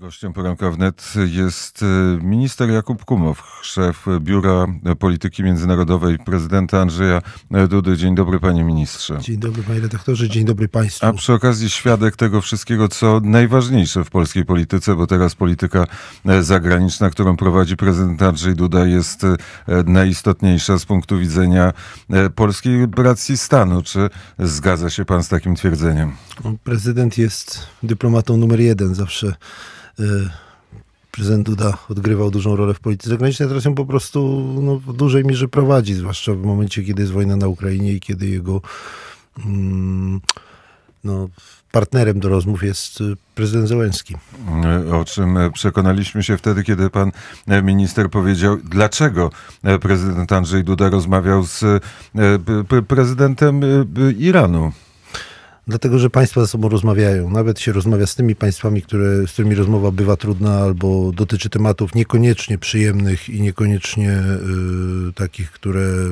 Gościem poranka wnet jest e, minister Jakub Kumow, szef Biura Polityki Międzynarodowej prezydenta Andrzeja e, Dudy. Dzień dobry panie ministrze. Dzień dobry panie redaktorze, dzień dobry państwu. A przy okazji świadek tego wszystkiego, co najważniejsze w polskiej polityce, bo teraz polityka e, zagraniczna, którą prowadzi prezydent Andrzej Duda jest najistotniejsza z punktu widzenia polskiej racji stanu. Czy zgadza się pan z takim twierdzeniem? Prezydent jest dyplomatą numer jeden zawsze. E, prezydent Duda odgrywał dużą rolę w polityce zagranicznej, teraz ją po prostu no, w dużej mierze prowadzi, zwłaszcza w momencie, kiedy jest wojna na Ukrainie i kiedy jego mm, no, partnerem do rozmów jest e, prezydent Zełenski. E, o czym przekonaliśmy się wtedy, kiedy pan minister powiedział, dlaczego prezydent Andrzej Duda rozmawiał z prezydentem Iranu. Dlatego, że państwa ze sobą rozmawiają. Nawet się rozmawia z tymi państwami, które, z którymi rozmowa bywa trudna albo dotyczy tematów niekoniecznie przyjemnych i niekoniecznie y, takich, które y,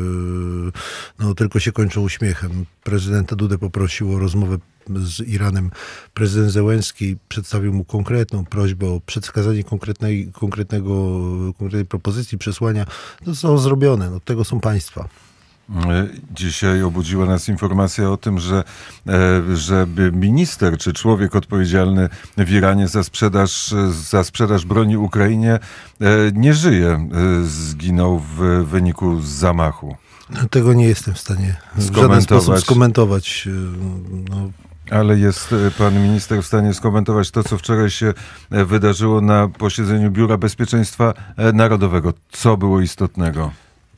no, tylko się kończą uśmiechem. Prezydenta Dudę poprosił o rozmowę z Iranem. Prezydent Zełenski przedstawił mu konkretną prośbę o przedwskazanie konkretnej, konkretnego, konkretnej propozycji, przesłania. To no, są zrobione. no tego są państwa. Dzisiaj obudziła nas informacja o tym, że, e, żeby minister czy człowiek odpowiedzialny w Iranie za sprzedaż, za sprzedaż broni Ukrainie e, nie żyje. E, zginął w wyniku zamachu. No, tego nie jestem w stanie w żaden sposób skomentować. No. Ale jest pan minister w stanie skomentować to, co wczoraj się wydarzyło na posiedzeniu Biura Bezpieczeństwa Narodowego. Co było istotnego?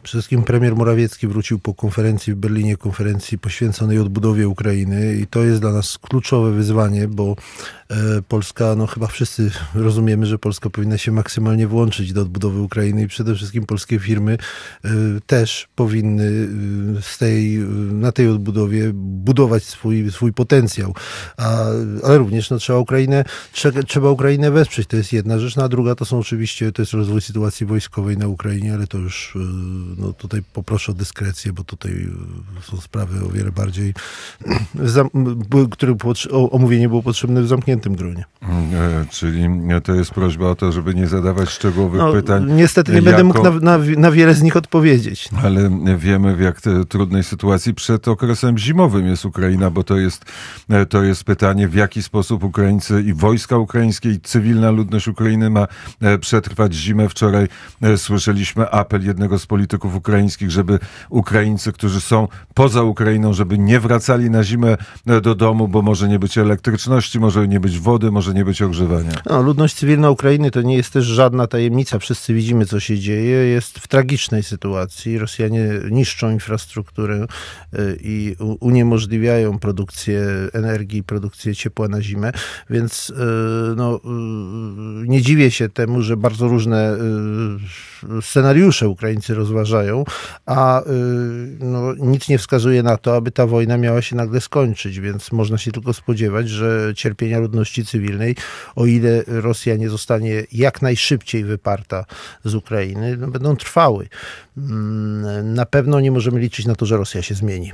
Przede Wszystkim premier Morawiecki wrócił po konferencji w Berlinie, konferencji poświęconej odbudowie Ukrainy i to jest dla nas kluczowe wyzwanie, bo E, Polska, no chyba wszyscy rozumiemy, że Polska powinna się maksymalnie włączyć do odbudowy Ukrainy i przede wszystkim polskie firmy e, też powinny e, z tej, na tej odbudowie budować swój, swój potencjał. A, ale również no, trzeba Ukrainę, trzeba, trzeba Ukrainę wesprzeć. To jest jedna rzecz, no, a druga to są oczywiście, to jest rozwój sytuacji wojskowej na Ukrainie, ale to już no, tutaj poproszę o dyskrecję, bo tutaj są sprawy o wiele bardziej, które omówienie było potrzebne w zamkniętym tym grunie. Mm, czyli e, to jest prośba o to, żeby nie zadawać szczegółowych no, pytań. Niestety nie jako... będę mógł na, na, na, wiele z nich odpowiedzieć. No. Ale wiemy, w jak trudnej sytuacji przed okresem zimowym jest Ukraina, bo to jest, e, to jest pytanie, w jaki sposób Ukraińcy i wojska ukraińskie i cywilna ludność Ukrainy ma e, przetrwać zimę. Wczoraj słyszeliśmy apel jednego z polityków ukraińskich, żeby Ukraińcy, którzy są poza Ukrainą, żeby nie wracali na zimę do domu, bo może nie być elektryczności, może nie być być wody, może nie być ogrzewania. No, ludność cywilna Ukrainy to nie jest też żadna tajemnica. Wszyscy widzimy, co się dzieje. Jest w tragicznej sytuacji. Rosjanie niszczą infrastrukturę e, i uniemożliwiają produkcję energii, produkcję ciepła na zimę, więc e, no, e, nie dziwię się temu, że bardzo różne scenariusze Ukraińcy rozważają, a no, nic nie wskazuje na to, aby ta wojna miała się nagle skończyć, więc można się tylko spodziewać, że cierpienia ludności ludności cywilnej, o ile Rosja nie zostanie jak najszybciej wyparta z Ukrainy, no, będą trwały. Mm, na pewno nie możemy liczyć na to, że Rosja się zmieni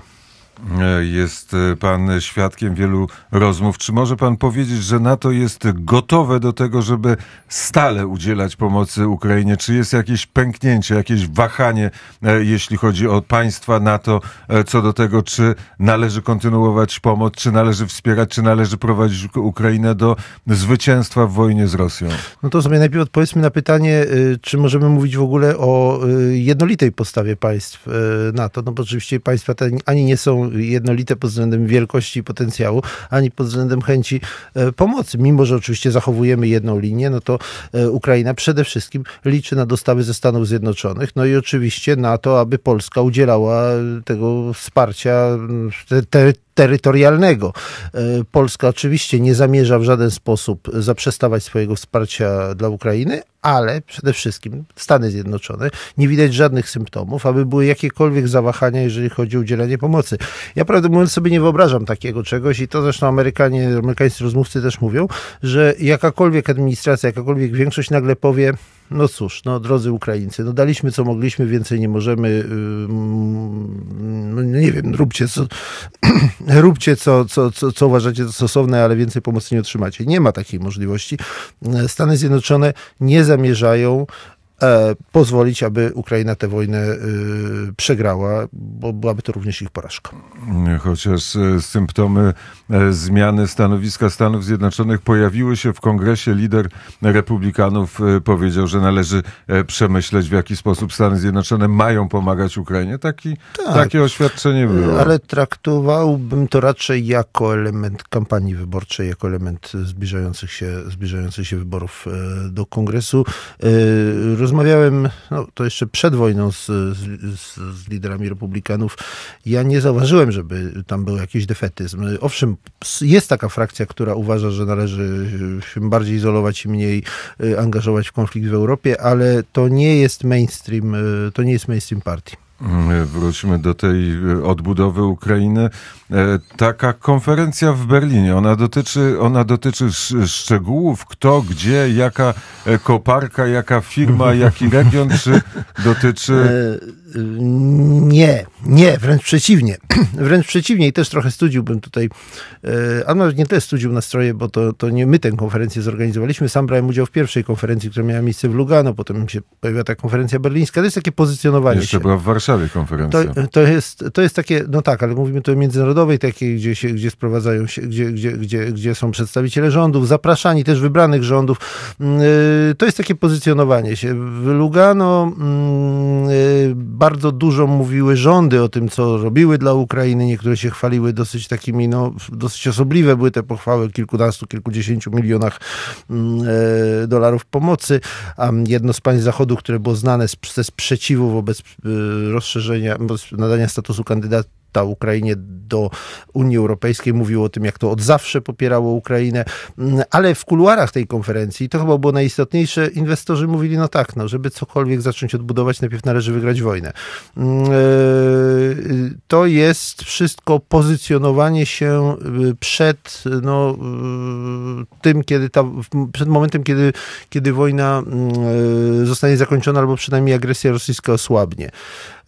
jest e, pan świadkiem wielu rozmów. Czy może pan powiedzieć, że NATO jest gotowe do tego, żeby stale udzielać pomocy Ukrainie? Czy jest jakieś pęknięcie, jakieś wahanie, e, jeśli chodzi o państwa NATO, e, co do tego, czy należy kontynuować pomoc, czy należy wspierać, czy należy prowadzić Ukrainę do zwycięstwa w wojnie z Rosją? No to sobie najpierw odpowiedzmy na pytanie, czy możemy mówić w ogóle o jednolitej postawie państw NATO, no bo oczywiście państwa te ani nie są jednolite pod względem wielkości i potencjału, ani pod względem chęci e, pomocy. Mimo, że oczywiście zachowujemy jedną linię, no to e, Ukraina przede wszystkim liczy na dostawy ze Stanów Zjednoczonych, no i oczywiście na to, aby Polska udzielała tego wsparcia te, te, terytorialnego. E, Polska oczywiście nie zamierza w żaden sposób zaprzestawać swojego wsparcia dla Ukrainy, ale przede wszystkim Stany Zjednoczone nie widać żadnych symptomów, aby były jakiekolwiek zawahania, jeżeli chodzi o udzielenie pomocy. Ja prawdę mówiąc sobie nie wyobrażam takiego czegoś i to zresztą Amerykanie, amerykańscy rozmówcy też mówią, że jakakolwiek administracja, jakakolwiek większość nagle powie, no cóż, no drodzy Ukraińcy, no daliśmy co mogliśmy, więcej nie możemy. Y, mm, no nie wiem, róbcie co, róbcie co, co, co, co uważacie za stosowne, ale więcej pomocy nie otrzymacie. Nie ma takiej możliwości. Stany Zjednoczone nie zamierzają E, pozwolić, aby Ukraina tę wojnę e, przegrała, bo byłaby to również ich porażka. Chociaż e, symptomy zmiany stanowiska Stanów Zjednoczonych pojawiły się w kongresie, lider republikanów powiedział, że należy przemyśleć, w jaki sposób Stany Zjednoczone mają pomagać Ukrainie. Taki, tak, takie oświadczenie było. Ale traktowałbym to raczej jako element kampanii wyborczej, jako element zbliżających się, zbliżających się wyborów do kongresu rozmawiałem, no, to jeszcze przed wojną z, z, z, liderami republikanów, ja nie zauważyłem, żeby tam był jakiś defetyzm. Owszem, jest taka frakcja, która uważa, że należy się bardziej izolować i mniej y, angażować w konflikt w Europie, ale to nie jest mainstream, y, to nie jest mainstream partii. Mm, wróćmy do tej e, odbudowy Ukrainy. E, taka konferencja w Berlinie, ona dotyczy, ona dotyczy szczegółów, kto, gdzie, jaka e, koparka, jaka firma, jaki region, czy dotyczy... Nie, nie, wręcz przeciwnie. Wręcz przeciwnie i też trochę studziłbym tutaj, a nawet nie też studził nastroje, bo to, to nie my tę konferencję zorganizowaliśmy. Sam brałem udział w pierwszej konferencji, która miała miejsce w Lugano, potem się pojawiła ta konferencja berlińska. To jest takie pozycjonowanie Jeszcze się. była w Warszawie. Warszawie konferencja. To, to, jest, to jest takie, no tak, ale mówimy tu o międzynarodowej takiej, gdzie, się, gdzie sprowadzają się, gdzie, gdzie, gdzie, gdzie są przedstawiciele rządów, zapraszani też wybranych rządów. Mm, y, to jest takie pozycjonowanie się. W Lugano mm, y, bardzo dużo mówiły rządy o tym, co robiły dla Ukrainy. Niektóre się chwaliły dosyć takimi, no, dosyć osobliwe były te pochwały o kilkunastu, kilkudziesięciu milionach mm, y, dolarów pomocy. A jedno z państw Zachodu, które było znane ze sprzeciwu wobec Rosji, rozszerzenia, nadania statusu kandydata ta Ukrainie do Unii Europejskiej, mówił o tym, jak to od zawsze popierało Ukrainę, mm, ale w kuluarach tej konferencji, to chyba było najistotniejsze, inwestorzy mówili, no tak, no, żeby cokolwiek zacząć odbudować, najpierw należy wygrać wojnę. Mm, y, to jest wszystko pozycjonowanie się y, przed no, y, tym, kiedy ta, przed momentem, kiedy, kiedy wojna mm, zostanie zakończona, albo przynajmniej agresja rosyjska osłabnie.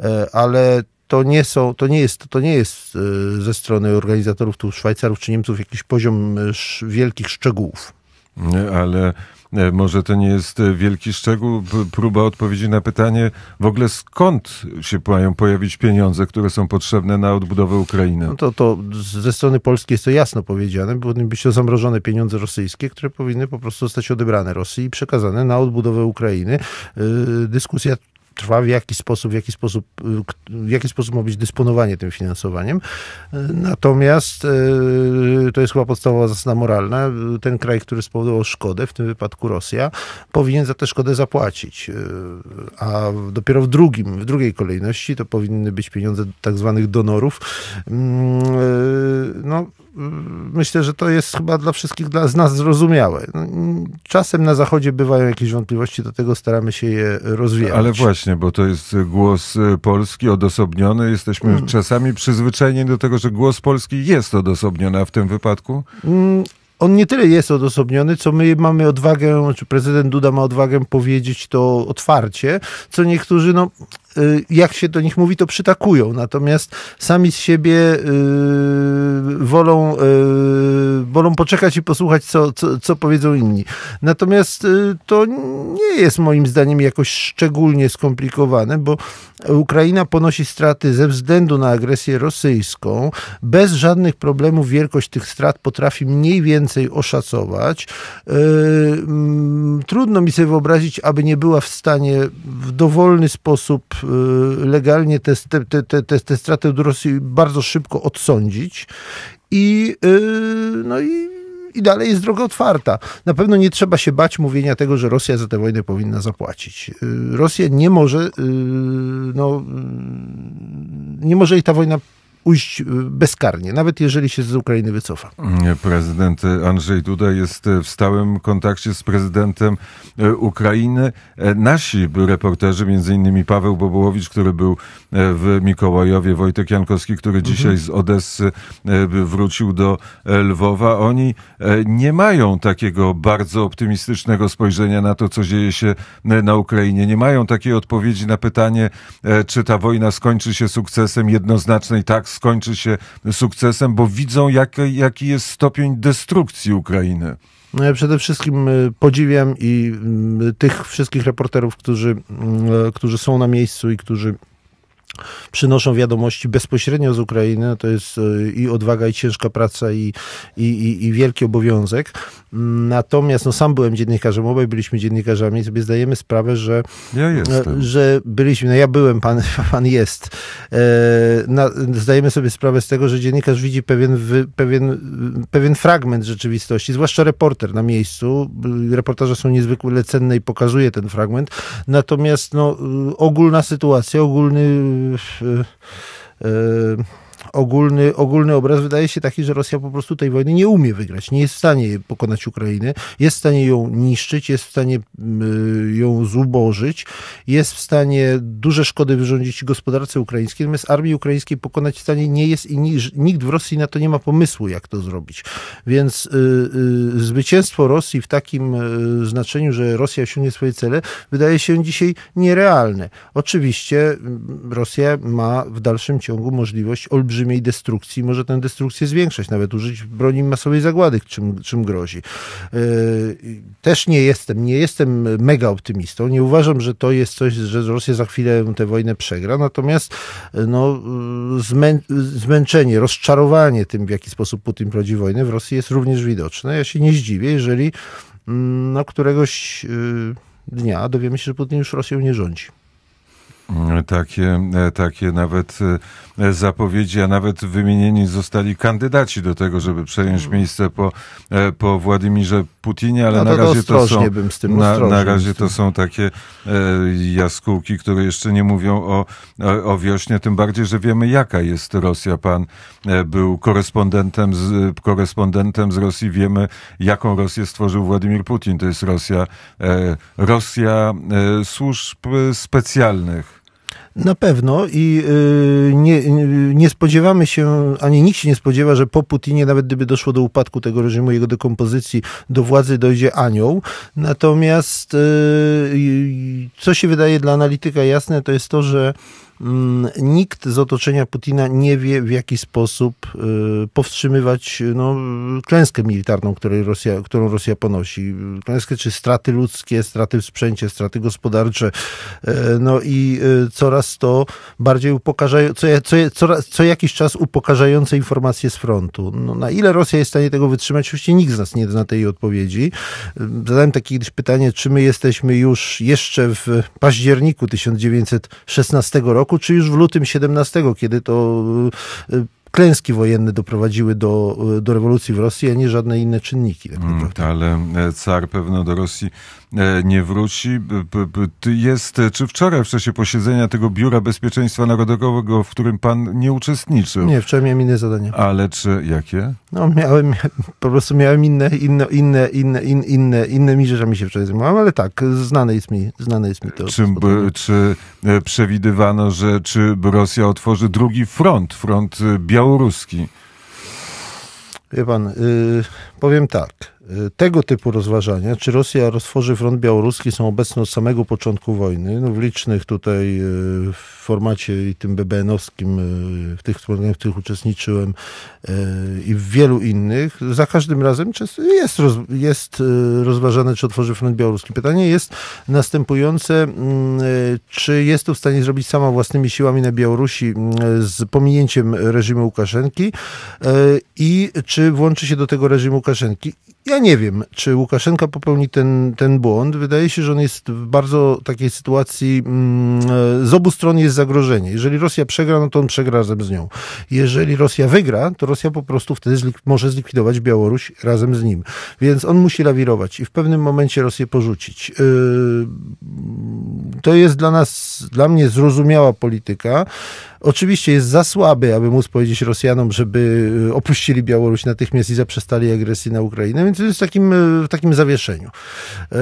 E, ale to nie są, to nie jest, to nie jest e, ze strony organizatorów tu Szwajcarów czy Niemców jakiś poziom e, wielkich szczegółów. Ale e, może to nie jest wielki szczegół, próba odpowiedzi na pytanie w ogóle skąd się mają pojawić pieniądze, które są potrzebne na odbudowę Ukrainy. No to, to ze strony Polski jest to jasno powiedziane, bo być to zamrożone pieniądze rosyjskie, które powinny po prostu zostać odebrane Rosji i przekazane na odbudowę Ukrainy. Dyskusja trwa, w jaki sposób, w jaki sposób, w jaki sposób ma być dysponowanie tym finansowaniem. Natomiast e, to jest chyba podstawowa zasada moralna. Ten kraj, który spowodował szkodę, w tym wypadku Rosja, powinien za tę szkodę zapłacić. E, a dopiero w drugim, w drugiej kolejności to powinny być pieniądze tak zwanych donorów. Mm, e, no, myślę, że to jest chyba dla wszystkich dla, z nas zrozumiałe. No, czasem na Zachodzie bywają jakieś wątpliwości, do tego staramy się je rozwijać. Ale właśnie, bo to jest głos y, polski odosobniony. Jesteśmy mm. czasami przyzwyczajeni do tego, że głos polski jest odosobniony, a w tym wypadku? Mm on nie tyle jest odosobniony, co my mamy odwagę, czy prezydent Duda ma odwagę powiedzieć to otwarcie, co niektórzy, no Y, jak się do nich mówi, to przytakują. Natomiast sami z siebie y, wolą, y, wolą poczekać i posłuchać, co, co, co powiedzą inni. Natomiast to nie jest moim zdaniem jakoś szczególnie skomplikowane, bo Ukraina ponosi straty ze względu na agresję rosyjską. Bez żadnych problemów wielkość tych strat potrafi mniej więcej oszacować. Trudno mi sobie wyobrazić, aby nie była w stanie w dowolny sposób Y, legalnie te, te, te, te, te straty od Rosji bardzo szybko odsądzić i y, no i i dalej jest droga otwarta. Na pewno nie trzeba się bać mówienia tego, że Rosja za tę wojnę powinna zapłacić. Y, Rosja nie może, no, nie może jej ta wojna ujść y, bezkarnie, nawet jeżeli się z Ukrainy wycofa. Prezydent Andrzej Duda jest y, w stałym kontakcie z prezydentem y, Ukrainy. E, nasi reporterzy, między innymi Paweł Bobołowicz, który był e, w Mikołajowie, Wojtek Jankowski, który mhm. dzisiaj z Odessy e, wrócił do Lwowa, oni nie mają takiego bardzo optymistycznego spojrzenia na to, co dzieje się na Ukrainie. Nie mają takiej odpowiedzi na pytanie, czy ta wojna skończy się sukcesem jednoznacznej tak skończy się sukcesem, bo widzą, jak, jaki jest stopień destrukcji Ukrainy. No przede wszystkim y, podziwiam i mm, tych wszystkich reporterów, którzy, mm, e, którzy są na miejscu i którzy przynoszą wiadomości bezpośrednio z Ukrainy. To jest e, i odwaga, i ciężka praca, i, i, i, i wielki obowiązek. Mm, natomiast no, sam byłem dziennikarzem, obaj byliśmy dziennikarzami i sobie zdajemy sprawę, że, ja e, że byliśmy, no ja byłem, pan, pan jest. E, na, zdajemy sobie sprawę z tego, że dziennikarz widzi pewien, wy, pewien, pewien fragment rzeczywistości, zwłaszcza reporter na miejscu. Reportaże są niezwykle cenne i pokazuje ten fragment. Natomiast no, y, ogólna sytuacja, ogólny euh, euh, euh ogólny, ogólny obraz wydaje się taki, że Rosja po prostu tej wojny nie umie wygrać, nie jest w stanie pokonać Ukrainy, jest w stanie ją niszczyć, jest w stanie y, ją zubożyć, jest w stanie duże szkody wyrządzić gospodarce ukraińskiej, natomiast armii ukraińskiej pokonać w stanie nie jest i nikt w Rosji na to nie ma pomysłu, jak to zrobić. Więc y, y, zwycięstwo Rosji w takim znaczeniu, że Rosja osiągnie swoje cele, wydaje się dzisiaj nierealne. Oczywiście Rosja ma w dalszym ciągu możliwość olbrzymiej olbrzymiej destrukcji, może tę destrukcję zwiększać, nawet użyć broni masowej zagłady, czym, czym grozi. E, też nie jestem, nie jestem mega optymistą, nie uważam, że to jest coś, że Rosja za chwilę tę wojnę przegra, natomiast e, no, e, zmęczenie, rozczarowanie tym, w jaki sposób Putin prowadzi wojnę w Rosji jest również widoczne. Ja się nie zdziwię, jeżeli mm, no, któregoś dnia dowiemy się, że Putin już Rosją nie rządzi. Mm, takie, takie nawet zapowiedzi, a nawet wymienieni zostali kandydaci do tego, żeby przejąć mm. miejsce po, e, po Władimirze Putinie, ale no to na razie to są tym, na, na, razie to są takie e, jaskółki, które jeszcze nie mówią o, o, o wiośnie, tym bardziej, że wiemy jaka jest Rosja. Pan e, był korespondentem z, korespondentem z Rosji, wiemy jaką Rosję stworzył Władimir Putin. To jest Rosja, Rosja służb specjalnych. Na pewno i y, nie, nie, spodziewamy się, ani nikt się nie spodziewa, że po Putinie, nawet gdyby doszło do upadku tego reżimu, jego dekompozycji, do władzy dojdzie anioł. Natomiast y, co się wydaje dla analityka jasne, to jest to, że Mm, nikt z otoczenia Putina nie wie, w jaki sposób y, powstrzymywać no, klęskę militarną, której Rosja, którą Rosja ponosi. Klęskę czy straty ludzkie, straty w sprzęcie, straty gospodarcze. E, no i y, coraz to bardziej upokarzają, co, co, co, co jakiś czas upokarzające informacje z frontu. No, na ile Rosja jest w stanie tego wytrzymać? Oczywiście nikt z nas nie zna tej odpowiedzi. Y, zadałem takie kiedyś pytanie, czy my jesteśmy już jeszcze w październiku 1916 roku, roku, czy już w lutym 17, kiedy to y, y, klęski wojenne doprowadziły do, y, do rewolucji w Rosji, a nie żadne inne czynniki. Tak hmm, ale e, car pewno do Rosji e, nie wróci. Jest, czy wczoraj w czasie posiedzenia tego Biura Bezpieczeństwa Narodowego, w którym pan nie uczestniczył? Nie, wczoraj miałem inne zadanie. Ale czy, jakie? no miałem, po prostu miałem inne, inne, inne, inne, inne, innymi rzeczami się wczoraj zajmowałem, ale tak, znane jest mi, znane jest mi to. Czy, b, e, czy przewidywano, że czy Rosja otworzy drugi front, front e, białoruski? Wie pan, y, powiem tak tego typu rozważania, czy Rosja roztworzy front białoruski, są obecne od samego początku wojny, no w licznych tutaj e, w formacie i tym BBN-owskim, e, w tych, w których uczestniczyłem e, i w wielu innych, za każdym razem jest, roz, jest rozważane, czy otworzy front białoruski. Pytanie jest następujące, mm, czy jest to w stanie zrobić sama własnymi siłami na Białorusi mm, z pominięciem reżimu Łukaszenki i czy włączy się do tego reżimu Łukaszenki. Ja ja nie wiem, czy Łukaszenka popełni ten, ten błąd. Wydaje się, że on jest w bardzo takiej sytuacji, mm, e, z obu stron jest zagrożenie. Jeżeli Rosja przegra, no to on przegra razem z nią. Jeżeli Rosja wygra, to Rosja po prostu wtedy zlik może zlikwidować Białoruś razem z nim. Więc on musi lawirować i w pewnym momencie Rosję porzucić. Y, to jest dla nas, dla mnie zrozumiała polityka. Oczywiście jest za słaby, aby móc powiedzieć Rosjanom, żeby y, opuścili Białoruś natychmiast i zaprzestali agresji na Ukrainę, więc jest w takim, y, w takim zawieszeniu. Y,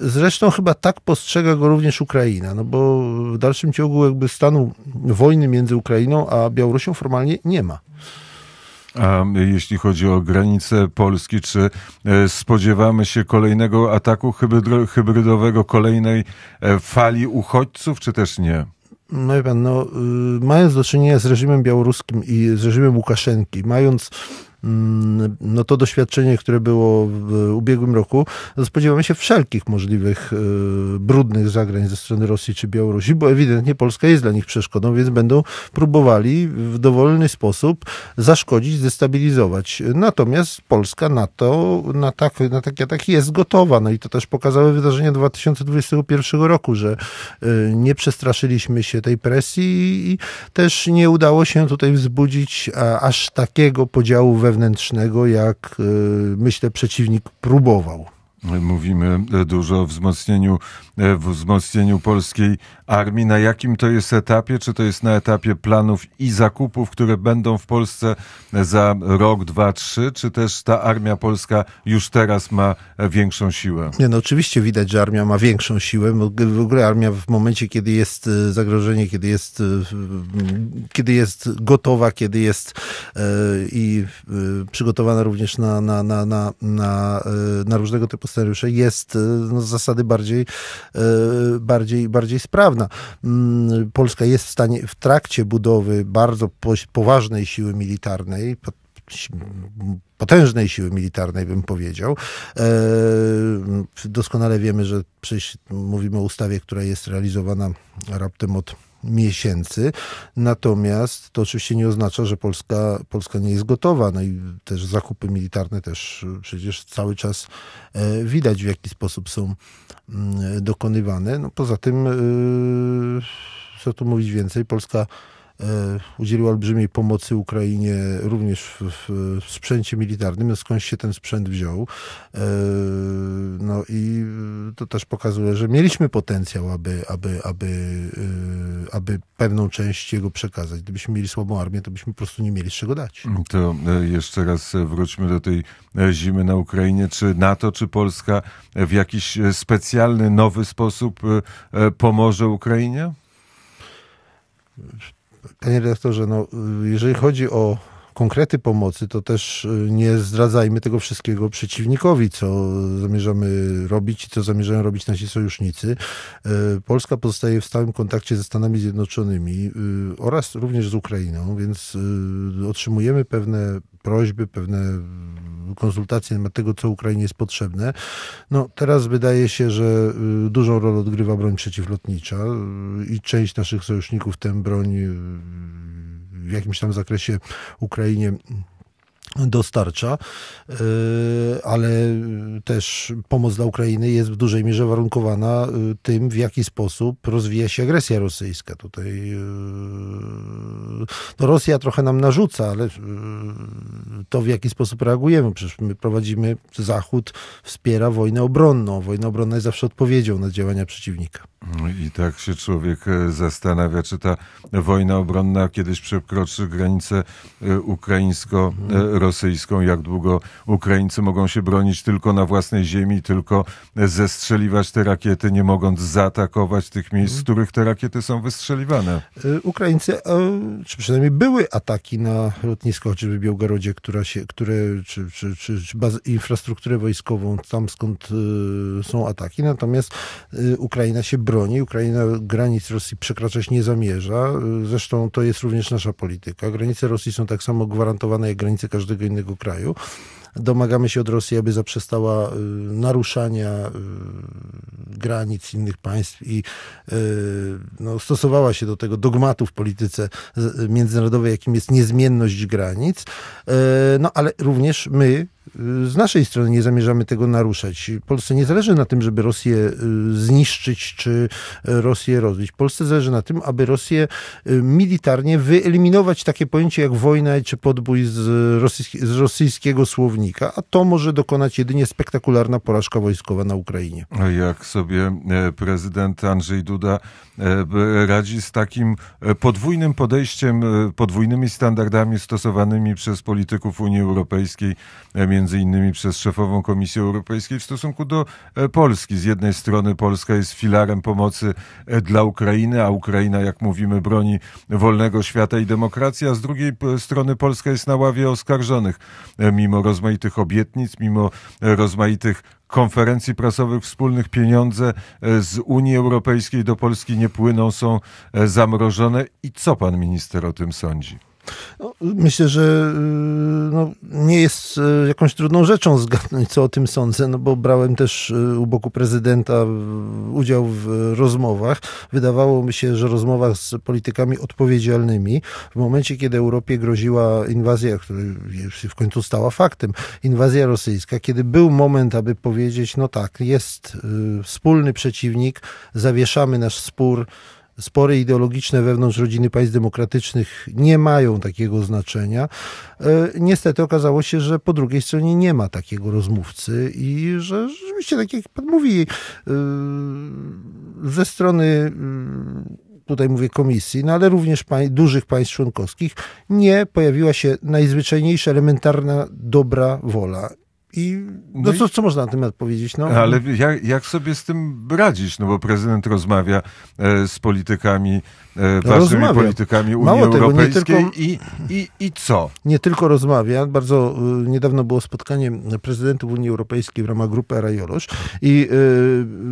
zresztą chyba tak postrzega go również Ukraina, no bo w dalszym ciągu jakby stanu wojny między Ukrainą a Białorusią formalnie nie ma. A jeśli chodzi o granice Polski, czy e, spodziewamy się kolejnego ataku hybrydowego, kolejnej e, fali uchodźców, czy też nie? No, pan, no, y, mając do czynienia z reżimem białoruskim i z reżimem Łukaszenki, mając Mm, no to doświadczenie, które było w ubiegłym roku, spodziewamy się wszelkich możliwych y, brudnych zagrań ze strony Rosji czy Białorusi, bo ewidentnie Polska jest dla nich przeszkodą, więc będą próbowali w dowolny sposób zaszkodzić, zdestabilizować. Natomiast Polska na to, na, tak, na takie ataki jest gotowa. No i to też pokazały wydarzenia 2021 roku, że y, nie przestraszyliśmy się tej presji i też nie udało się tutaj wzbudzić aż takiego podziału wewnętrznego, wewnętrznego, jak y, myślę, przeciwnik próbował. Mówimy e, dużo o wzmocnieniu, e, w wzmocnieniu polskiej armii. Na jakim to jest etapie? Czy to jest na etapie planów i zakupów, które będą w Polsce e, za rok, dwa, trzy? Czy też ta armia polska już teraz ma większą siłę? Nie, no oczywiście widać, że armia ma większą siłę. W ogóle armia w momencie, kiedy jest zagrożenie, kiedy jest, kiedy jest gotowa, kiedy jest i przygotowana również na, na, na, na, na, na różnego typu scenariusze jest e, no, z zasady bardziej, e, bardziej, bardziej sprawna. Mm, Polska jest w stanie w trakcie budowy bardzo poważnej siły militarnej, potężnej siły militarnej, bym powiedział. E, doskonale wiemy, że mówimy o ustawie, która jest realizowana raptem od miesięcy. Natomiast to oczywiście nie oznacza, że Polska, Polska nie jest gotowa. No i też zakupy militarne też przecież cały czas e, widać, w jaki sposób są mm, dokonywane. No poza tym, e, co tu mówić więcej, Polska E, udzielił olbrzymiej pomocy Ukrainie również w, w, sprzęcie militarnym, no skąd się ten sprzęt wziął. E, no i e, to też pokazuje, że mieliśmy potencjał, aby, aby, aby, aby pewną część jego przekazać. Gdybyśmy mieli słabą armię, to byśmy po prostu nie mieli z czego dać. To jeszcze raz wróćmy do tej zimy na Ukrainie. Czy NATO, czy Polska w jakiś specjalny, nowy sposób pomoże Ukrainie? Panie redaktorze, no, jeżeli chodzi o konkrety pomocy, to też y, nie zdradzajmy tego wszystkiego przeciwnikowi, co zamierzamy robić i co zamierzają robić nasi sojusznicy. Y, Polska pozostaje w stałym kontakcie ze Stanami Zjednoczonymi y, oraz również z Ukrainą, więc otrzymujemy pewne prośby, pewne konsultacje na temat tego, co Ukrainie jest potrzebne. No, teraz wydaje się, że y, dużą rolę odgrywa broń przeciwlotnicza y, i część naszych sojuszników tę broń y, w jakimś tam zakresie Ukrainie dostarcza, e, ale też pomoc dla Ukrainy jest w dużej mierze warunkowana e, tym, w jaki sposób rozwija się agresja rosyjska. Tutaj e, no Rosja trochę nam narzuca, ale to w jaki sposób reagujemy. Przecież my prowadzimy, Zachód wspiera wojnę obronną. Wojna obronna jest zawsze odpowiedzią na działania przeciwnika. No I tak się człowiek zastanawia, czy ta wojna obronna kiedyś przekroczy granicę ukraińsko- rosyjską, jak długo Ukraińcy mogą się bronić tylko na własnej ziemi, tylko zestrzeliwać te rakiety, nie mogąc zaatakować tych miejsc, z mhm. których te rakiety są wystrzeliwane. Y, Ukraińcy, y, czy przynajmniej były ataki na lotnisko, choćby w Białgorodzie, która się, które, czy, czy, czy, czy infrastrukturę wojskową, tam skąd y, są ataki, natomiast Ukraina się broni, Ukraina granic Rosji przekraczać nie zamierza, zresztą to jest również nasza polityka. Granice Rosji są tak samo gwarantowane jak granice każdego każdego innego kraju. Domagamy się od Rosji, aby zaprzestała y, naruszania y, granic innych państw i y, no, stosowała się do tego dogmatu w polityce międzynarodowej, jakim jest niezmienność granic. No ale również my, z naszej strony nie zamierzamy tego naruszać. Polsce nie zależy na tym, żeby Rosję zniszczyć czy Rosję rozbić. Polsce zależy na tym, aby Rosję militarnie wyeliminować takie pojęcie jak wojna czy podbój z, rosyjski, z rosyjskiego słownika października, a to może dokonać jedynie spektakularna porażka wojskowa na Ukrainie. A jak sobie e, prezydent Andrzej Duda e, radzi z takim e, podwójnym podejściem, podwójnymi standardami stosowanymi przez polityków Unii Europejskiej, między innymi przez szefową Komisji Europejskiej w stosunku do Polski. Z jednej strony Polska jest filarem pomocy dla Ukrainy, a Ukraina, jak mówimy, broni wolnego świata i demokracji, a z drugiej strony Polska jest na ławie oskarżonych, mimo rozmaitych rozmaitych obietnic, mimo rozmaitych konferencji prasowych wspólnych pieniądze e, z Unii Europejskiej do Polski nie płyną, są e, zamrożone. I co pan minister o tym sądzi? No, myślę, że y, no, nie jest y, jakąś trudną rzeczą zgadnąć, co o tym sądzę, no bo brałem też y, u boku prezydenta udział w rozmowach. Wydawało mi się, że rozmowach z politykami odpowiedzialnymi, w momencie, kiedy Europie groziła inwazja, która już się w końcu stała faktem, inwazja rosyjska, kiedy był moment, aby powiedzieć, no tak, jest wspólny przeciwnik, zawieszamy nasz spór, spory ideologiczne wewnątrz rodziny państw demokratycznych nie mają takiego znaczenia. E, niestety okazało się, że po drugiej stronie nie ma takiego rozmówcy i że rzeczywiście, tak jak pan mówi, e, ze strony mm, tutaj mówię komisji, no ale również pań, dużych państw członkowskich, nie pojawiła się najzwyczajniejsza, elementarna dobra wola. I no co, no co można na ten temat powiedzieć? No? Ale jak, jak sobie z tym radzić? No bo prezydent rozmawia e, z politykami, e, ważnymi rozmawia. politykami Unii Mało Europejskiej tego, tylko, i, i, i co? Nie tylko rozmawia. Bardzo e, niedawno było spotkanie prezydentów Unii Europejskiej w ramach grupy Era i e,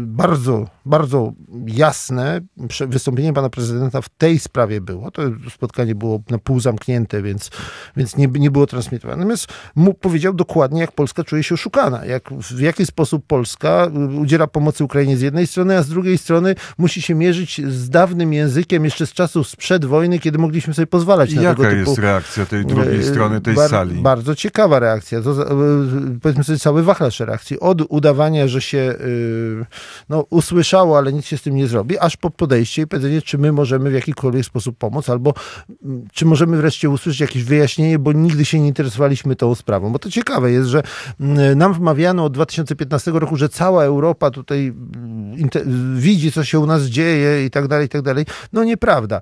bardzo, bardzo jasne wystąpienie pana prezydenta w tej sprawie było. To spotkanie było na pół zamknięte, więc, więc nie, nie było transmitowane. Natomiast mu powiedział dokładnie, jak Polska czuje się oszukana. Jak, w jaki sposób Polska y, udziela pomocy Ukrainie z jednej strony, a z drugiej strony musi się mierzyć z dawnym językiem jeszcze z czasów sprzed wojny, kiedy mogliśmy sobie pozwalać I na tego jaka jest reakcja tej drugiej y, strony tej bar sali? Bardzo ciekawa reakcja. To, y, powiedzmy sobie cały wachlarz reakcji. Od udawania, że się no, usłyszało, ale nic się z tym nie zrobi, aż po podejście i pytanie, czy my możemy w jakikolwiek sposób pomóc, albo mm, czy możemy wreszcie usłyszeć jakieś wyjaśnienie, bo nigdy się nie interesowaliśmy tą sprawą. Bo to ciekawe jest, że Y, nam wmawiano od 2015 roku, że cała Europa tutaj y, y, widzi, co się u nas dzieje i tak dalej, i tak dalej. No nieprawda.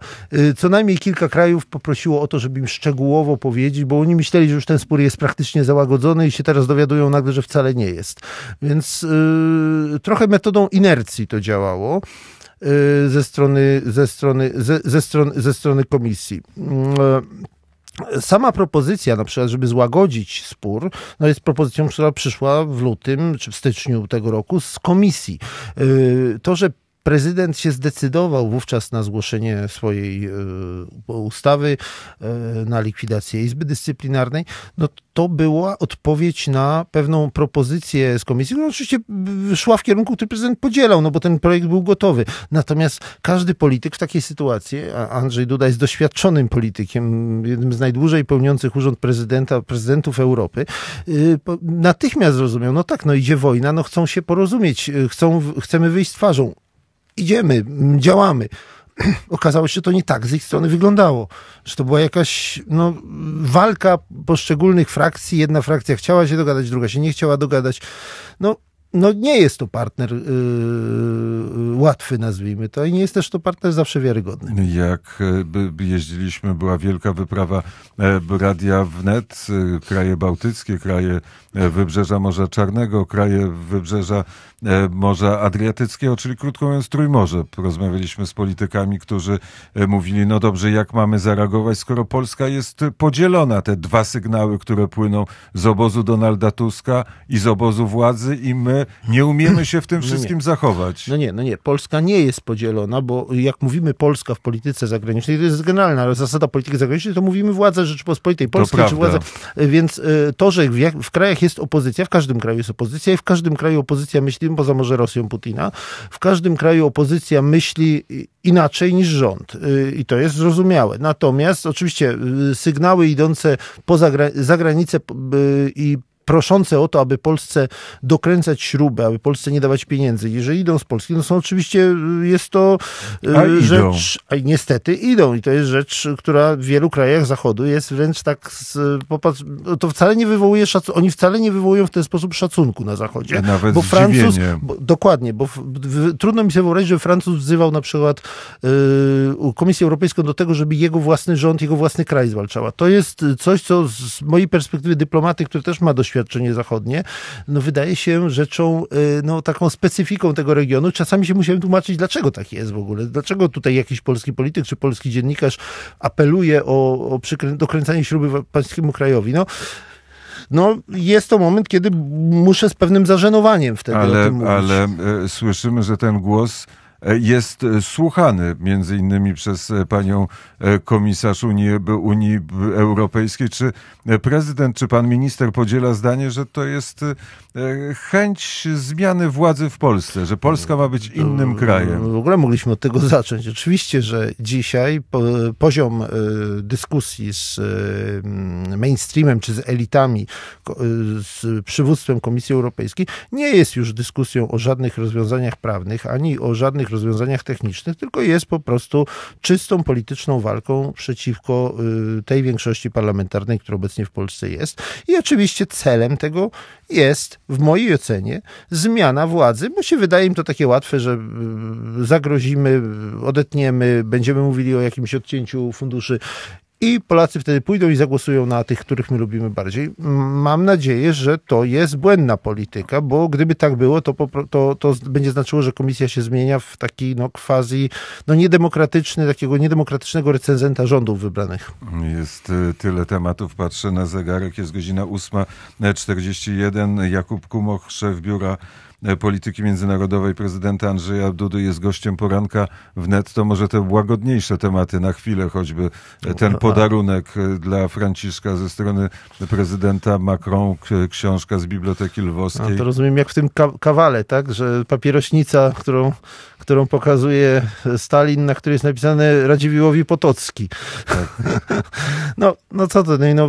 Co najmniej kilka krajów poprosiło o to, żeby im szczegółowo powiedzieć, bo oni myśleli, że już ten spór jest praktycznie załagodzony i się teraz dowiadują nagle, że wcale nie jest. Więc yy, trochę metodą inercji to działało ze strony, ze strony, ze, ze, ze strony komisji. Mm, e, sama propozycja, na przykład, żeby złagodzić spór, no jest propozycją, która przyszła w lutym czy w styczniu tego roku z komisji. Y, to, że prezydent się zdecydował wówczas na zgłoszenie swojej e, ustawy, e, na likwidację Izby Dyscyplinarnej, no to była odpowiedź na pewną propozycję z komisji, która no, oczywiście e, szła w kierunku, który prezydent podzielał, no bo ten projekt był gotowy. Natomiast każdy polityk w takiej sytuacji, a Andrzej Duda jest doświadczonym politykiem, jednym z najdłużej pełniących urząd prezydenta, prezydentów Europy, natychmiast zrozumiał, no tak, no idzie wojna, no chcą się porozumieć, chcą, chcemy wyjść z twarzą idziemy, działamy. Okazało się, że to nie tak z ich strony wyglądało. Że to była jakaś no, walka poszczególnych frakcji. Jedna frakcja chciała się dogadać, druga się nie chciała dogadać. No, no nie jest to partner yy, łatwy, nazwijmy to, i nie jest też to partner zawsze wiarygodny. Jak y, jeździliśmy, była wielka wyprawa e, Radia Wnet, y, kraje bałtyckie, kraje e, Wybrzeża Morza Czarnego, kraje Wybrzeża E, Morza Adriatyckiego, czyli krótko mówiąc Trójmorze. Rozmawialiśmy z politykami, którzy e, mówili, no dobrze, jak mamy zareagować, skoro Polska jest podzielona. Te dwa sygnały, które płyną z obozu Donalda Tuska i z obozu władzy i my nie umiemy się w tym no wszystkim no zachować. No nie, no nie. Polska nie jest podzielona, bo jak mówimy Polska w polityce zagranicznej, to jest generalna zasada polityki zagranicznej, to mówimy władza Rzeczypospolitej Polskiej, czy władza... E, więc to, że w, w krajach jest opozycja, w każdym kraju jest opozycja i w każdym kraju opozycja myśli wszystkim, poza może Rosją Putina, w każdym kraju opozycja myśli inaczej niż rząd. Y, I to jest zrozumiałe. Natomiast oczywiście y, sygnały idące poza za granicę y, i proszące o to, aby Polsce dokręcać śrubę, aby Polsce nie dawać pieniędzy, jeżeli idą z Polski, no są oczywiście, y, jest to y, a rzecz, a niestety idą i to jest rzecz, która w wielu krajach Zachodu jest wręcz tak, z, popatrz, to wcale nie wywołuje szacunku, oni wcale nie wywołują w ten sposób szacunku na Zachodzie. Nawet bo Francuz, bo, dokładnie, bo w, w, trudno mi się wyobrazić, że Francuz wzywał na przykład y, Komisję Europejską do tego, żeby jego własny rząd, jego własny kraj zwalczała. To jest coś, co z mojej perspektywy dyplomaty, który też ma doświadczenie, doświadczenie zachodnie, no wydaje się rzeczą, y, no taką specyfiką tego regionu. Czasami się musiałem tłumaczyć, dlaczego tak jest w ogóle. Dlaczego tutaj jakiś polski polityk czy polski dziennikarz apeluje o, o dokręcanie śruby pańskiemu krajowi. No, no jest to moment, kiedy muszę z pewnym zażenowaniem wtedy ale, o tym mówić. Ale e, słyszymy, że ten głos jest słuchany między innymi przez e, panią e, komisarz Unii, e, Unii Europejskiej. Czy prezydent, czy pan minister podziela zdanie, że to jest chęć zmiany władzy w Polsce, że Polska ma być innym krajem? W ogóle mogliśmy od tego zacząć. Oczywiście, że dzisiaj poziom dyskusji z mainstreamem czy z elitami, z przywództwem Komisji Europejskiej nie jest już dyskusją o żadnych rozwiązaniach prawnych ani o żadnych rozwiązaniach technicznych, tylko jest po prostu czystą polityczną walką przeciwko y, tej większości parlamentarnej, która obecnie w Polsce jest. I oczywiście celem tego jest, w mojej ocenie, zmiana władzy, bo się wydaje im to takie łatwe, że y, zagrozimy, odetniemy, będziemy mówili o jakimś odcięciu funduszy i Polacy wtedy pójdą i zagłosują na tych, których my lubimy bardziej. Mam nadzieję, że to jest błędna polityka, bo gdyby tak było, to, to, to będzie znaczyło, że komisja się zmienia w taki no, quasi no, niedemokratyczny, takiego niedemokratycznego recenzenta rządów wybranych. Jest y, tyle tematów, patrzę na zegarek, jest godzina 8.41. Jakub Kumoch, szef biura E, polityki Międzynarodowej prezydenta Andrzeja Dudy jest gościem poranka w to może te łagodniejsze tematy na chwilę, choćby e, ten no, podarunek e, dla Franciszka ze strony prezydenta Macron, książka z Biblioteki no, Lwowskiej. A to rozumiem jak w tym kawale, tak? Że papierośnica, którą, którą pokazuje Stalin, na której jest napisane Radziwiłowi Potocki. Tak. no, no co to? No, no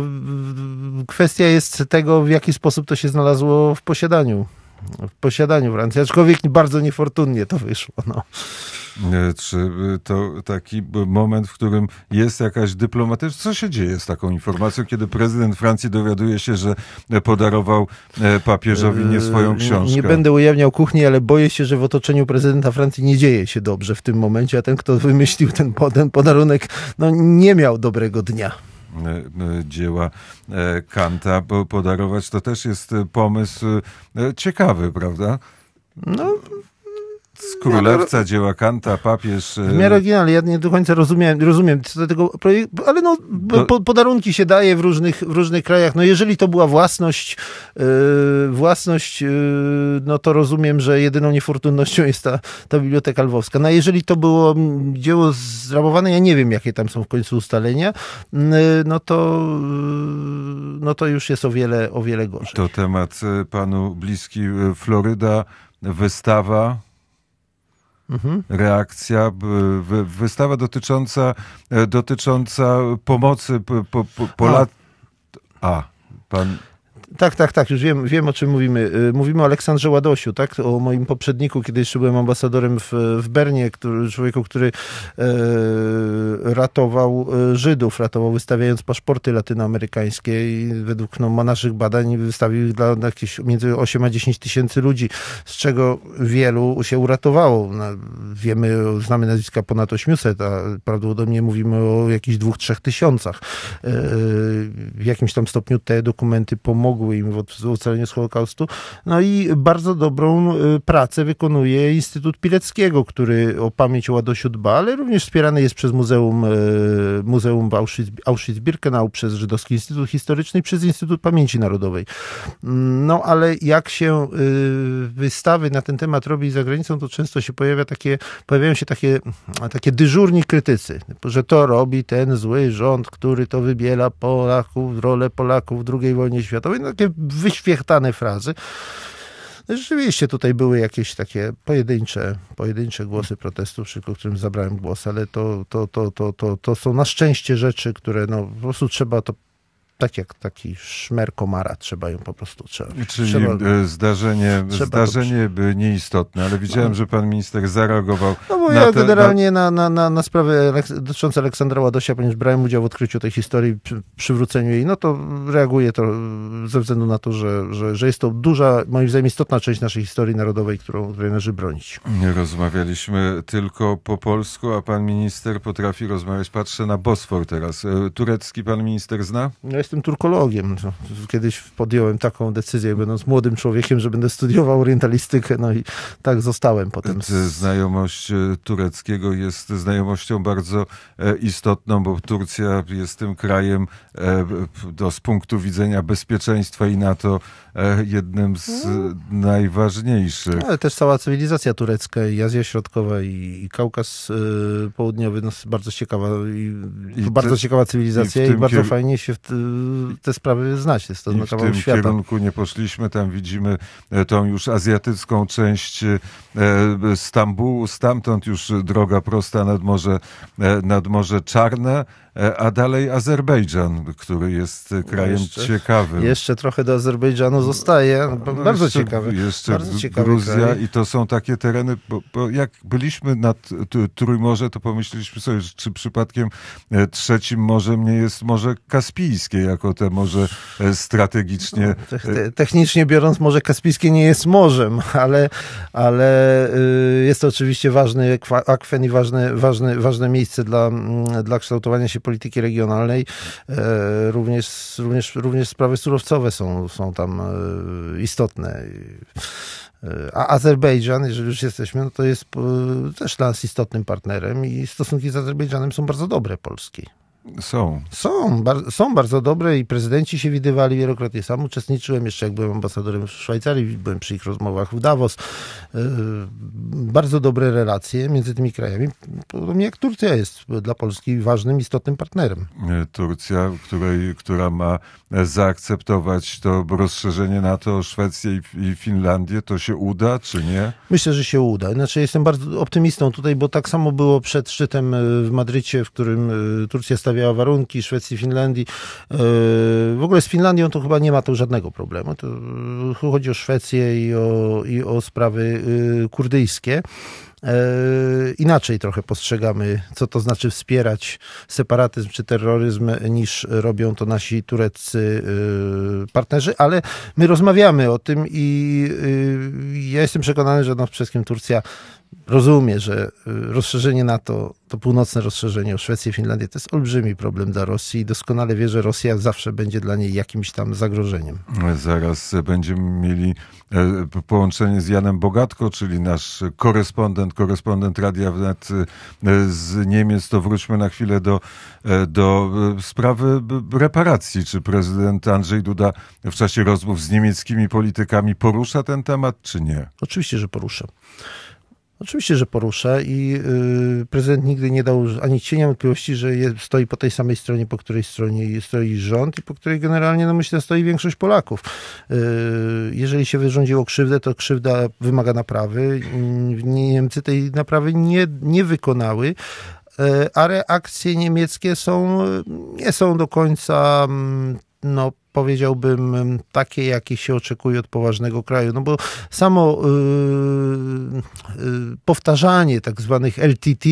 kwestia jest tego, w jaki sposób to się znalazło w posiadaniu w posiadaniu Francji, aczkolwiek bardzo niefortunnie to wyszło. No. Czy y, to taki moment, w którym jest jakaś dyplomatyczna... Co się dzieje z taką informacją, kiedy prezydent Francji dowiaduje się, że podarował e, papieżowi nie swoją yy, książkę? Nie, będę ujawniał kuchni, ale boję się, że w otoczeniu prezydenta Francji nie dzieje się dobrze w tym momencie, a ten, kto wymyślił ten, ten podarunek, no, nie miał dobrego dnia. E, e, dzieła e, Kanta podarować. To też jest pomysł ciekawy, prawda? No, z królewca, dzieła Kanta, papież. E, w miarę oryginalnie, ja nie do końca rozumiem, rozumiem co do tego projektu, ale no, do... No- po, podarunki się daje w różnych, w różnych krajach. No jeżeli to była własność, yy, własność, yy, no to rozumiem, że jedyną niefortunnością jest ta, ta biblioteka lwowska. No jeżeli to było dzieło zrabowane, ja nie wiem, jakie tam są w końcu ustalenia, yy, no to no to już jest o wiele, o wiele gorzej. To temat panu bliski Floryda, wystawa mhm. reakcja, e, wy, wystawa dotycząca, e, dotycząca pomocy po, po, A, pan... Tak, tak, tak, już wiem, wiem o czym mówimy. Y, mówimy o Aleksandrze Ładosiu, tak? O moim poprzedniku, kiedy jeszcze byłem ambasadorem w, w Bernie, który, człowieku, który e, ratował e, Żydów, ratował wystawiając paszporty latynoamerykańskie i według no, naszych badań wystawił dla jakichś między 8 a 10 tysięcy ludzi, z czego wielu się uratowało. No, wiemy, znamy nazwiska ponad 800, a prawdopodobnie mówimy o jakichś 2-3 tysiącach. E, w jakimś tam stopniu te dokumenty pomogły pomogły im w ocalenie z Holokaustu. No i bardzo dobrą y, pracę wykonuje Instytut Pileckiego, który o pamięć o Ładosiu dba, ale również wspierany jest przez Muzeum, y, Muzeum Auschwitz-Birkenau, przez Żydowski Instytut Historyczny i przez Instytut Pamięci Narodowej. Mm, no ale jak się y, wystawy na ten temat robi za granicą, to często się pojawia takie, pojawiają się takie, takie dyżurni krytycy, że to robi ten zły rząd, który to wybiela Polaków, rolę Polaków w II wojnie światowej. No, takie wyświechtane frazy. Rzeczywiście tutaj były jakieś takie pojedyncze, pojedyncze głosy protestu, przy którym zabrałem głos, ale to, to, to, to, to, to są na szczęście rzeczy, które no, po prostu trzeba to tak jak taki szmer komara, trzeba ją po prostu trzeba. Czyli trzeba, e, zdarzenie, trzeba zdarzenie by nieistotne, ale widziałem, no. że pan minister zareagował. No bo na ja te, generalnie na... Na, na, na sprawy dotyczące Aleksandra Ładosia, ponieważ brałem udział w odkryciu tej historii, przy, przywróceniu jej, no to reaguję to ze względu na to, że, że, że jest to duża, moim zdaniem istotna część naszej historii narodowej, którą należy bronić. Nie rozmawialiśmy tylko po polsku, a pan minister potrafi rozmawiać. Patrzę na Bosfor teraz. E, turecki pan minister zna? Nie. No, jestem turkologiem. No, kiedyś podjąłem taką decyzję, będąc młodym człowiekiem, że będę studiował orientalistykę, no i tak zostałem potem. Znajomość e, tureckiego jest znajomością bardzo e, istotną, bo Turcja jest tym krajem e, do, z punktu widzenia bezpieczeństwa i NATO jednym z najważniejszych. Ale też cała cywilizacja turecka i Azja Środkowa i, Kaukaz Południowy, no, bardzo ciekawa i, I bardzo ciekawa cywilizacja i, i bardzo fajnie się w, te sprawy znać. Jest to I na w tym świata. kierunku nie poszliśmy. Tam widzimy e, tą już azjatycką część e, e, Stambułu. Stamtąd już droga prosta nad Morze, nad Morze Czarne. E, a dalej Azerbejdżan, który jest e, krajem jeszcze, ciekawym. Jeszcze trochę do Azerbejdżanu zostaje. No, bardzo jeszcze, ciekawy. Jeszcze bardzo ciekawy Gruzja kraj. i to są takie tereny, bo, bo jak byliśmy nad Trójmorze, to pomyśleliśmy sobie, czy przypadkiem e, trzecim morzem nie jest Morze Kaspijskie, jako te morze strategicznie. No, technicznie biorąc, Morze Kaspijskie nie jest morzem, ale, ale y, jest to oczywiście ważny akwen i ważne, ważne, ważne miejsce dla, mm, dla kształtowania się polityki regionalnej e, również, również, również sprawy surowcowe są, są tam e, istotne. E, a Azerbejdżan, jeżeli już jesteśmy, no to jest też dla nas istotnym partnerem i stosunki z Azerbejdżanem są bardzo dobre polskie. Są. Są, bar są bardzo dobre i prezydenci się widywali wielokrotnie. Sam uczestniczyłem jeszcze, jak byłem ambasadorem w Szwajcarii, byłem przy ich rozmowach w Davos. Yy, bardzo dobre relacje między tymi krajami. Podobnie jak Turcja jest dla Polski ważnym, istotnym partnerem. E, Turcja, której, która ma zaakceptować to rozszerzenie NATO o Szwecję i, i Finlandię, to się uda, czy nie? Myślę, że się uda. Znaczy, jestem bardzo optymistą tutaj, bo tak samo było przed szczytem e, w Madrycie, w którym Turcja stała stawiała warunki Szwecji, Finlandii. Yy, w ogóle z Finlandią to chyba nie ma tu żadnego problemu. To yy, chodzi o Szwecję i o, i o sprawy yy, kurdyjskie inaczej trochę postrzegamy, co to znaczy wspierać separatyzm czy terroryzm, niż robią to nasi tureccy partnerzy, ale my rozmawiamy o tym i ja jestem przekonany, że na no, wszystkim Turcja rozumie, że y, rozszerzenie NATO, to północne rozszerzenie o Szwecję i Finlandię, to jest olbrzymi problem dla Rosji i doskonale wie, że Rosja zawsze będzie dla niej jakimś tam zagrożeniem. Zaraz będziemy mieli e, połączenie z Janem Bogatko, czyli nasz korespondent, korespondent Radia Wnet y, e, z Niemiec. To wróćmy na chwilę do, e, do sprawy reparacji. Czy prezydent Andrzej Duda w czasie rozmów z niemieckimi politykami porusza ten temat, czy nie? Oczywiście, że porusza. Oczywiście, że porusza. i y, prezydent nigdy nie dał ani cienia wątpliwości, że stoi po tej samej stronie, po której stronie stoi rząd i po której generalnie, no myślę, stoi większość Polaków. Y, jeżeli się wyrządziło krzywdę, to krzywda wymaga naprawy. Niemcy tej naprawy nie, nie wykonały, y, a reakcje niemieckie są, nie są do końca mm, no, powiedziałbym, takie, jakie się oczekuje od poważnego kraju. No bo samo yy, yy, powtarzanie tak zwanych LTT,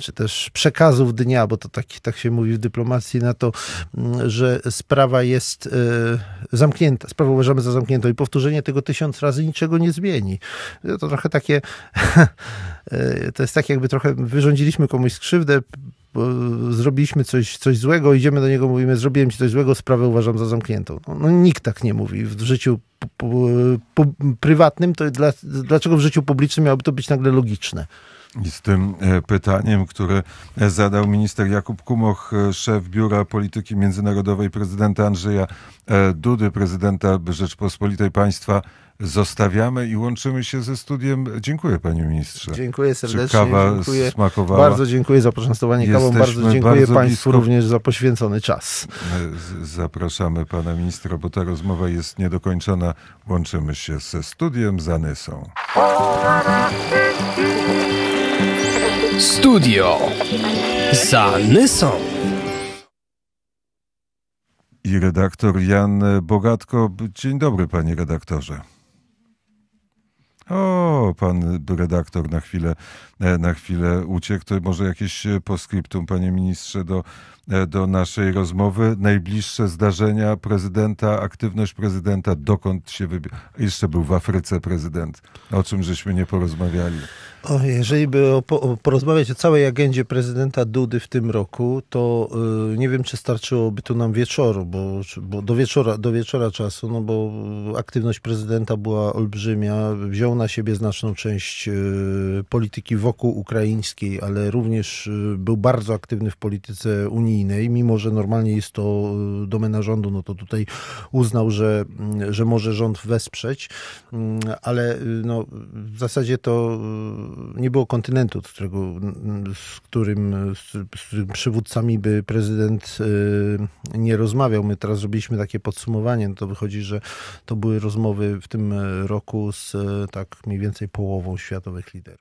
czy też przekazów dnia, bo to tak, tak się mówi w dyplomacji, na to, że sprawa jest yy, zamknięta, sprawę uważamy za zamkniętą i powtórzenie tego tysiąc razy niczego nie zmieni. To trochę takie, e, to jest tak jakby trochę wyrządziliśmy komuś skrzywdę, zrobiliśmy coś, coś złego, idziemy do niego, mówimy, zrobiłem ci coś złego, sprawę uważam za zamkniętą. No, no nikt tak nie mówi w życiu prywatnym, to dla, dlaczego w życiu publicznym miałoby to być nagle logiczne? I z tym e, pytaniem, które e, zadał minister Jakub Kumoch, e, szef Biura Polityki Międzynarodowej prezydenta Andrzeja Dudy, prezydenta Rzeczpospolitej Państwa zostawiamy i łączymy się ze studiem. Dziękuję panie ministrze. Dziękuję serdecznie. Czy kawa dziękuję. smakowała? Bardzo dziękuję za poczęstowanie kawą. Bardzo dziękuję bardzo państwu blisko... również za poświęcony czas. Zapraszamy pana ministra, bo ta rozmowa jest niedokończona. Łączymy się ze studiem Zanysą. Studio Zanysą i redaktor Jan Bogatko. Dzień dobry, panie redaktorze. O, pan redaktor na chwilę, e, na chwilę uciekł. To może jakieś e, poskryptum, panie ministrze, do, e, do naszej rozmowy. Najbliższe zdarzenia prezydenta, aktywność prezydenta, dokąd się wybiera. Jeszcze był w Afryce prezydent, o czym żeśmy nie porozmawiali. Jeżeli by porozmawiać o całej agendzie prezydenta Dudy w tym roku, to y, nie wiem, czy starczyłoby tu nam wieczoru, bo, bo, do, wieczora, do wieczora czasu, no bo y, aktywność prezydenta była olbrzymia, wziął na siebie znaczną część y, polityki wokół ukraińskiej, ale również był bardzo aktywny w polityce unijnej, mimo że normalnie jest to domena rządu, no to tutaj uznał, że, że może rząd wesprzeć, ale no, w zasadzie to nie było kontynentu, z, którego, z, którym, z, z którym przywódcami by prezydent y, nie rozmawiał. My teraz zrobiliśmy takie podsumowanie, no to wychodzi, że to były rozmowy w tym e, roku z e, tak mniej więcej połową światowych liderów.